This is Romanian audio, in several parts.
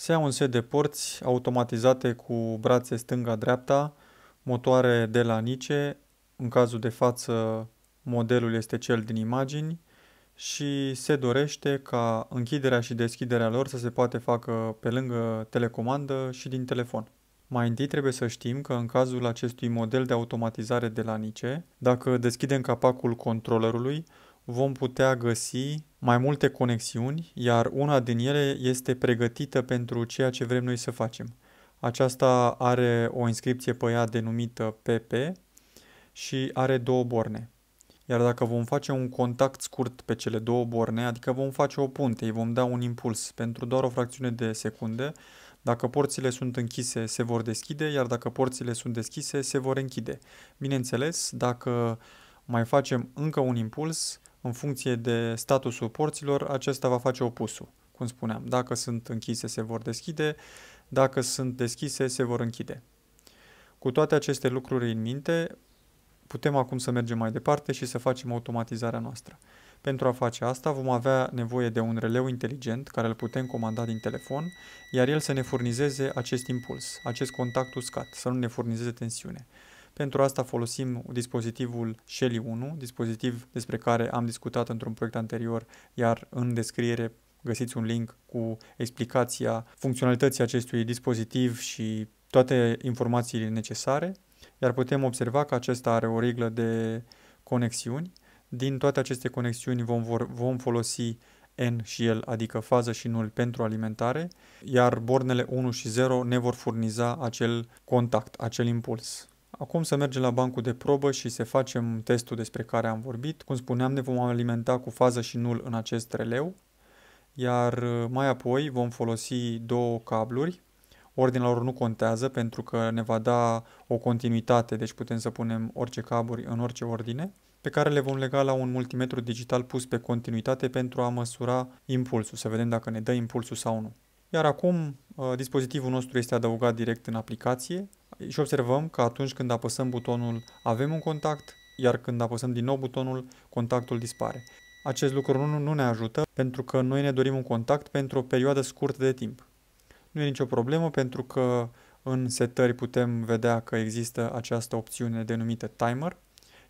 Se iau un set de porți automatizate cu brațe stânga-dreapta, motoare de la Nice, în cazul de față modelul este cel din imagini, și se dorește ca închiderea și deschiderea lor să se poate facă pe lângă telecomandă și din telefon. Mai întâi trebuie să știm că în cazul acestui model de automatizare de la Nice, dacă deschidem capacul controllerului, vom putea găsi mai multe conexiuni, iar una din ele este pregătită pentru ceea ce vrem noi să facem. Aceasta are o inscripție pe ea denumită PP și are două borne. Iar dacă vom face un contact scurt pe cele două borne, adică vom face o punte, îi vom da un impuls pentru doar o fracțiune de secunde, dacă porțile sunt închise, se vor deschide, iar dacă porțile sunt deschise, se vor închide. Bineînțeles, dacă mai facem încă un impuls, în funcție de statusul porților, acesta va face opusul, cum spuneam. Dacă sunt închise, se vor deschide, dacă sunt deschise, se vor închide. Cu toate aceste lucruri în minte, putem acum să mergem mai departe și să facem automatizarea noastră. Pentru a face asta vom avea nevoie de un releu inteligent care îl putem comanda din telefon, iar el să ne furnizeze acest impuls, acest contact uscat, să nu ne furnizeze tensiune. Pentru asta folosim dispozitivul Shelly 1, dispozitiv despre care am discutat într-un proiect anterior, iar în descriere găsiți un link cu explicația funcționalității acestui dispozitiv și toate informațiile necesare, iar putem observa că acesta are o reglă de conexiuni. Din toate aceste conexiuni vom, vor, vom folosi N și L, adică fază și nul pentru alimentare, iar bornele 1 și 0 ne vor furniza acel contact, acel impuls. Acum să mergem la bancul de probă și să facem testul despre care am vorbit. Cum spuneam, ne vom alimenta cu fază și nul în acest releu, iar uh, mai apoi vom folosi două cabluri. Ordinea lor nu contează pentru că ne va da o continuitate, deci putem să punem orice cabluri în orice ordine, pe care le vom lega la un multimetru digital pus pe continuitate pentru a măsura impulsul, să vedem dacă ne dă impulsul sau nu. Iar acum uh, dispozitivul nostru este adăugat direct în aplicație, și observăm că atunci când apăsăm butonul avem un contact, iar când apăsăm din nou butonul, contactul dispare. Acest lucru nu, nu ne ajută pentru că noi ne dorim un contact pentru o perioadă scurtă de timp. Nu e nicio problemă pentru că în setări putem vedea că există această opțiune denumită timer,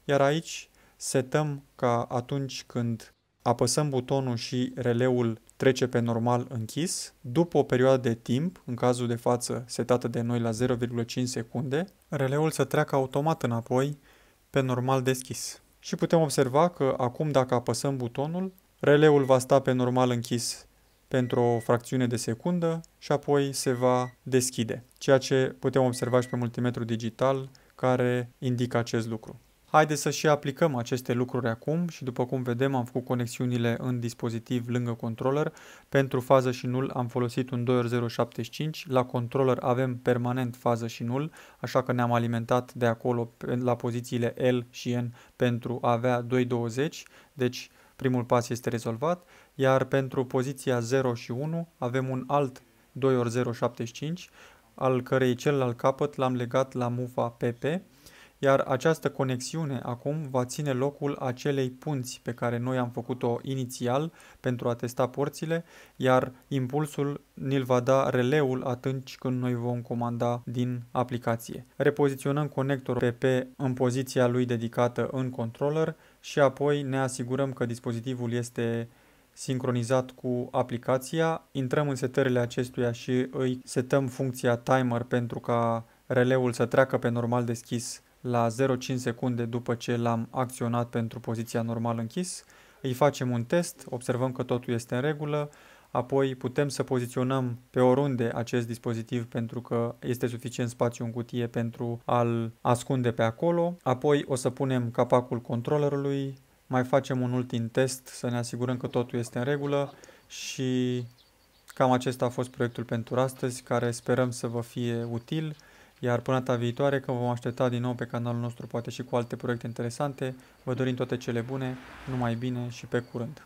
iar aici setăm ca atunci când apăsăm butonul și releul trece pe normal închis. După o perioadă de timp, în cazul de față setată de noi la 0,5 secunde, releul să treacă automat înapoi pe normal deschis. Și putem observa că acum dacă apăsăm butonul, releul va sta pe normal închis pentru o fracțiune de secundă și apoi se va deschide, ceea ce putem observa și pe multimetru digital care indică acest lucru. Haideți să și aplicăm aceste lucruri acum și după cum vedem am făcut conexiunile în dispozitiv lângă controller. Pentru fază și nul am folosit un 2.075, la controller avem permanent fază și nul, așa că ne-am alimentat de acolo la pozițiile L și N pentru a avea 2.20, deci primul pas este rezolvat, iar pentru poziția 0 și 1 avem un alt 2.075, al cărei celălalt capăt l-am legat la mufa PP, iar această conexiune acum va ține locul acelei punți pe care noi am făcut-o inițial pentru a testa porțile, iar impulsul ni-l va da releul atunci când noi vom comanda din aplicație. Repoziționăm conectorul PP în poziția lui dedicată în controller și apoi ne asigurăm că dispozitivul este sincronizat cu aplicația, intrăm în setările acestuia și îi setăm funcția timer pentru ca releul să treacă pe normal deschis la 0,5 secunde după ce l-am acționat pentru poziția normal închis, îi facem un test, observăm că totul este în regulă, apoi putem să poziționăm pe oriunde acest dispozitiv pentru că este suficient spațiu în cutie pentru a-l ascunde pe acolo, apoi o să punem capacul controllerului, mai facem un ultim test să ne asigurăm că totul este în regulă și cam acesta a fost proiectul pentru astăzi care sperăm să vă fie util. Iar până data viitoare, când vom aștepta din nou pe canalul nostru, poate și cu alte proiecte interesante, vă dorim toate cele bune, numai bine și pe curând!